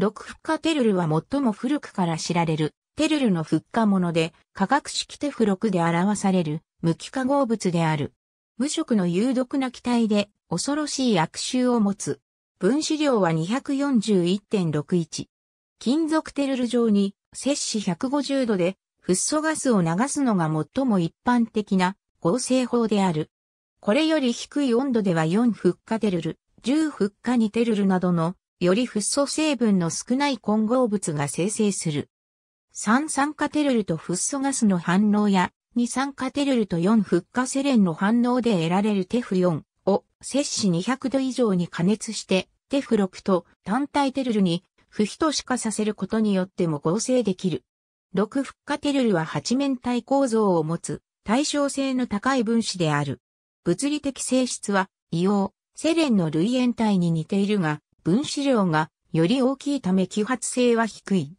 六フッカテルルは最も古くから知られる、テルルのフッカ物で、化学式テフクで表される、無機化合物である。無色の有毒な気体で、恐ろしい悪臭を持つ。分子量は241.61。金属テルル状に、摂氏150度で、フッ素ガスを流すのが最も一般的な合成法である。これより低い温度では4フッカテルル、10フッカニテルルなどのよりフッ素成分の少ない混合物が生成する。三酸化テルルとフッ素ガスの反応や、二酸化テルルと4フッ化セレンの反応で得られるテフ4を摂氏200度以上に加熱して、テフ6と単体テルルに不等しかさせることによっても合成できる。6フッ化テルルは8面体構造を持つ対称性の高い分子である。物理的性質は、硫黄、セレンの類縁体に似ているが、分子量がより大きいため揮発性は低い。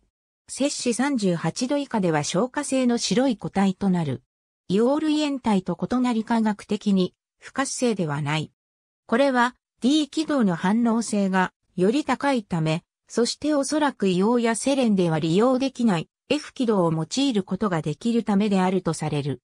摂氏38度以下では消化性の白い個体となる。イオール塩体と異なり科学的に不活性ではない。これは D 軌道の反応性がより高いため、そしておそらく硫黄やセレンでは利用できない F 軌道を用いることができるためであるとされる。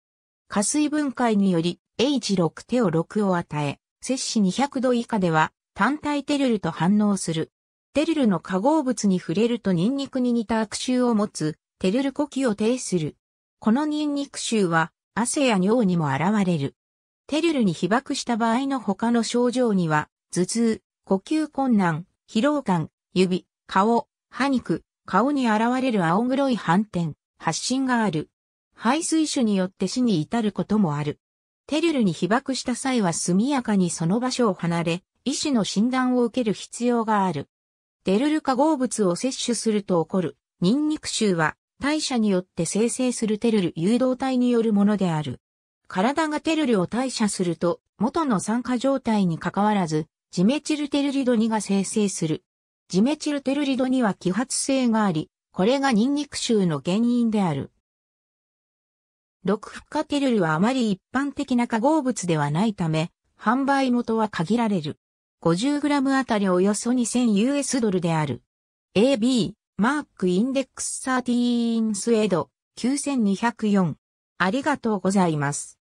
加水分解により H6 手を6を与え、摂氏200度以下では単体テルルと反応する。テルルの化合物に触れるとニンニクに似た悪臭を持つ、テルル呼吸を呈する。このニンニク臭は、汗や尿にも現れる。テルルに被爆した場合の他の症状には、頭痛、呼吸困難、疲労感、指、顔、歯肉、顔に現れる青黒い斑点、発疹がある。排水種によって死に至ることもある。テルルに被爆した際は速やかにその場所を離れ、医師の診断を受ける必要がある。デルル化合物を摂取すると起こる、ニンニク臭は、代謝によって生成するテルル誘導体によるものである。体がテルルを代謝すると、元の酸化状態に関わらず、ジメチルテルリド2が生成する。ジメチルテルリド2は揮発性があり、これがニンニク臭の原因である。毒フ化テルルはあまり一般的な化合物ではないため、販売元は限られる。50g あたりおよそ 2000US ドルである。AB、マークインデックス13スエド、9204。ありがとうございます。